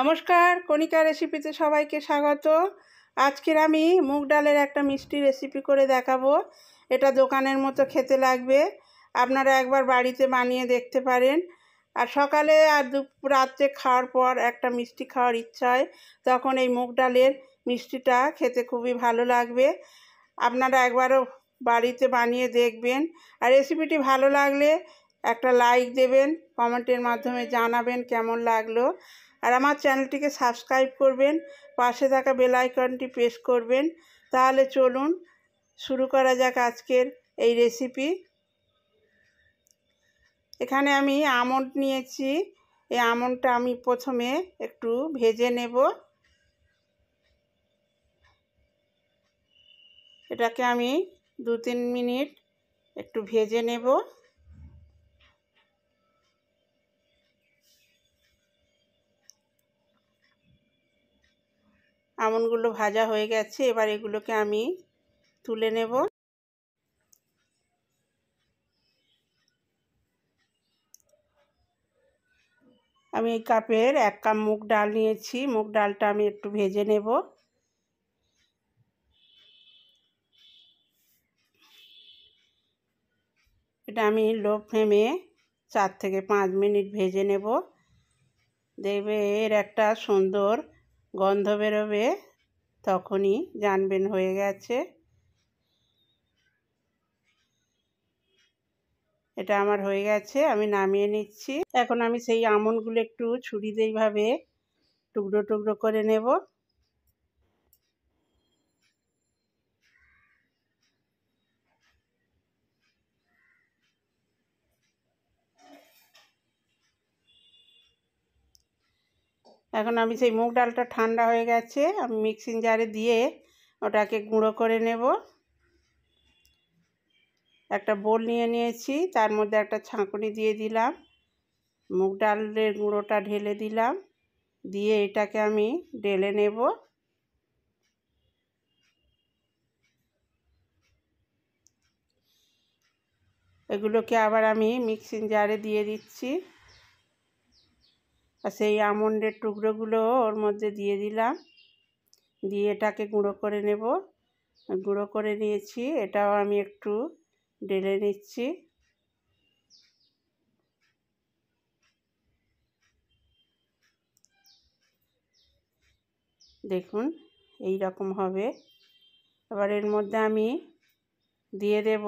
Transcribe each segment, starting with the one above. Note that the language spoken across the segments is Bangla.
নমস্কার কণিকা রেসিপিতে সবাইকে স্বাগত আজকের আমি মুগ ডালের একটা মিষ্টি রেসিপি করে দেখাবো এটা দোকানের মতো খেতে লাগবে আপনারা একবার বাড়িতে বানিয়ে দেখতে পারেন আর সকালে আর দু রাত্রে খাওয়ার পর একটা মিষ্টি খাওয়ার ইচ্ছা হয় তখন এই মুগ ডালের মিষ্টিটা খেতে খুবই ভালো লাগবে আপনারা একবারও বাড়িতে বানিয়ে দেখবেন আর রেসিপিটি ভালো লাগলে একটা লাইক দেবেন কমেন্টের মাধ্যমে জানাবেন কেমন লাগলো আর আমার চ্যানেলটিকে সাবস্ক্রাইব করবেন পাশে থাকা বেল আইকনটি প্রেস করবেন তাহলে চলুন শুরু করা যাক আজকের এই রেসিপি এখানে আমি আমন্ড নিয়েছি এই আমন্ডটা আমি প্রথমে একটু ভেজে নেব এটাকে আমি দু তিন মিনিট একটু ভেজে নেব আমনগুলো ভাজা হয়ে গেছে এবার এগুলোকে আমি তুলে নেব আমি এই কাপের এক কাপ মুগ ডাল নিয়েছি মুগ ডালটা আমি একটু ভেজে নেব এটা আমি লো ফ্লেমে চার থেকে পাঁচ মিনিট ভেজে নেব দেখবে এর একটা সুন্দর গন্ধ বেরোবে তখনই জানবেন হয়ে গেছে এটা আমার হয়ে গেছে আমি নামিয়ে নিচ্ছি এখন আমি সেই আমনগুলো একটু ছুরি দিয়ে এইভাবে টুকরো টুকরো করে নেব এখন আমি সেই মুগ ডালটা ঠান্ডা হয়ে গেছে আমি মিক্সিং জারে দিয়ে ওটাকে গুঁড়ো করে নেব একটা বোল নিয়ে নিয়েছি তার মধ্যে একটা ছাঁকুনি দিয়ে দিলাম মুগ ডালের গুঁড়োটা ঢেলে দিলাম দিয়ে এটাকে আমি ঢেলে নেব এগুলোকে আবার আমি মিক্সিং জারে দিয়ে দিচ্ছি আর সেই আমন্ডের টুকরোগুলো ওর মধ্যে দিয়ে দিলাম দিয়ে এটাকে গুঁড়ো করে নেব গুঁড়ো করে নিয়েছি এটাও আমি একটু ঢেলে নিচ্ছি দেখুন এই রকম হবে এবার এর মধ্যে আমি দিয়ে দেব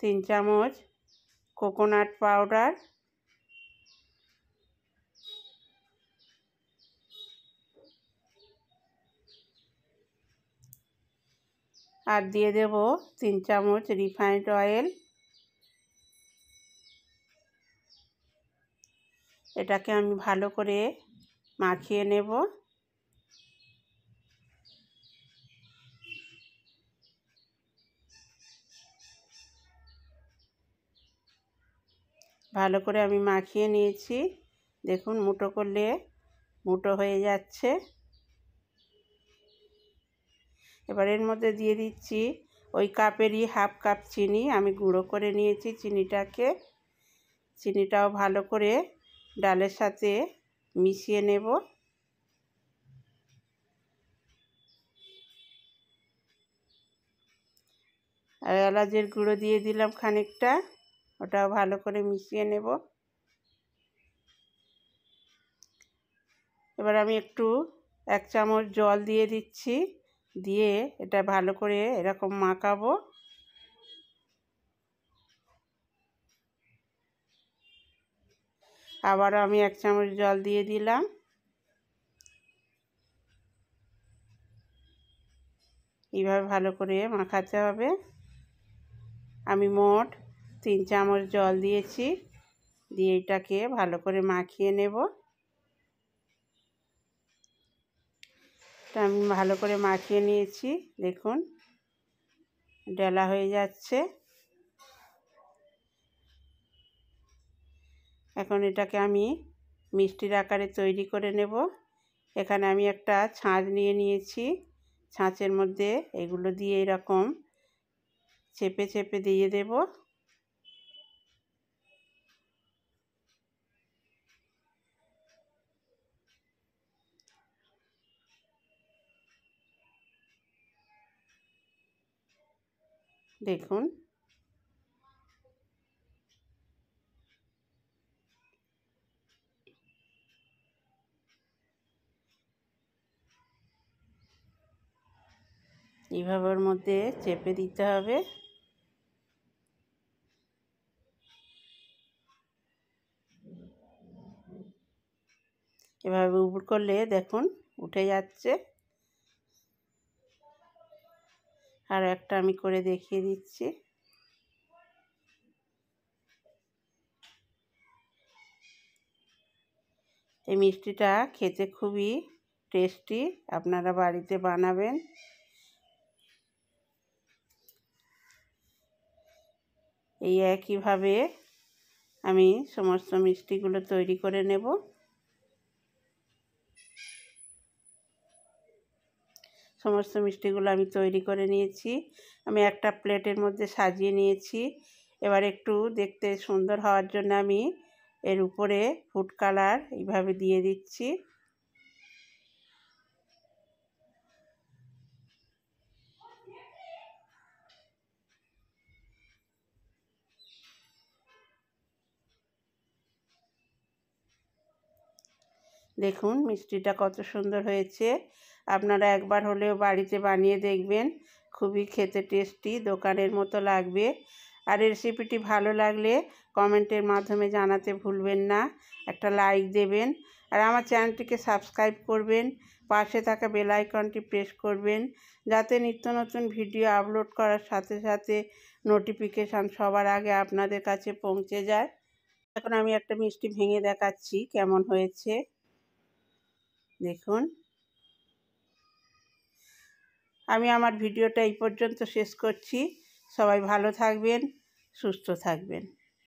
তিন চামচ কোকোনাট পাউডার আর দিয়ে দেব তিন চামচ রিফাইন্ড অয়েল এটাকে আমি ভালো করে মাখিয়ে নেব ভালো করে আমি মাখিয়ে নিয়েছি দেখুন মুটো করলে মুটো হয়ে যাচ্ছে এবার এর মধ্যে দিয়ে দিচ্ছি ওই কাপেরই হাফ কাপ চিনি আমি গুঁড়ো করে নিয়েছি চিনিটাকে চিনিটাও ভালো করে ডালের সাথে মিশিয়ে নেব আর এলাচের গুঁড়ো দিয়ে দিলাম খানিকটা ওটাও ভালো করে মিশিয়ে নেব এবার আমি একটু এক চামচ জল দিয়ে দিচ্ছি দিয়ে এটা ভালো করে এরকম মাখাবো আবারও আমি এক চামচ জল দিয়ে দিলাম এইভাবে ভালো করে মাখাতে হবে আমি মোট তিন চামচ জল দিয়েছি দিয়ে এটাকে ভালো করে মাখিয়ে নেব তা আমি ভালো করে মাখিয়ে নিয়েছি দেখুন ডেলা হয়ে যাচ্ছে এখন এটাকে আমি মিষ্টির আকারে তৈরি করে নেব এখানে আমি একটা ছাঁচ নিয়ে নিয়েছি ছাঁচের মধ্যে এগুলো দিয়ে এরকম চেপে চেপে দিয়ে দেবো দেখুন এভাবের মধ্যে চেপে দিতে হবে এভাবে উবুর করলে দেখুন উঠে যাচ্ছে আর একটা আমি করে দেখিয়ে দিচ্ছি এই মিষ্টিটা খেতে খুবই টেস্টি আপনারা বাড়িতে বানাবেন এই একইভাবে আমি সমস্ত মিষ্টিগুলো তৈরি করে নেব সমস্ত মিষ্টিগুলো আমি তৈরি করে নিয়েছি আমি একটা প্লেটের মধ্যে সাজিয়ে নিয়েছি এবার একটু দেখতে সুন্দর হওয়ার জন্য আমি এর উপরে ফুড কালার এইভাবে দিয়ে দিচ্ছি দেখুন মিষ্টিটা কত সুন্দর হয়েছে আপনারা একবার হলেও বাড়িতে বানিয়ে দেখবেন খুবই খেতে টেস্টি দোকানের মতো লাগবে আর রেসিপিটি ভালো লাগলে কমেন্টের মাধ্যমে জানাতে ভুলবেন না একটা লাইক দেবেন আর আমার চ্যানেলটিকে সাবস্ক্রাইব করবেন পাশে থাকা বেল আইকনটি প্রেস করবেন যাতে নিত্য নতুন ভিডিও আপলোড করার সাথে সাথে নোটিফিকেশান সবার আগে আপনাদের কাছে পৌঁছে যায় এখন আমি একটা মিষ্টি ভেঙে দেখাচ্ছি কেমন হয়েছে দেখুন আমি আমার ভিডিওটা এই পর্যন্ত শেষ করছি সবাই ভালো থাকবেন সুস্থ থাকবেন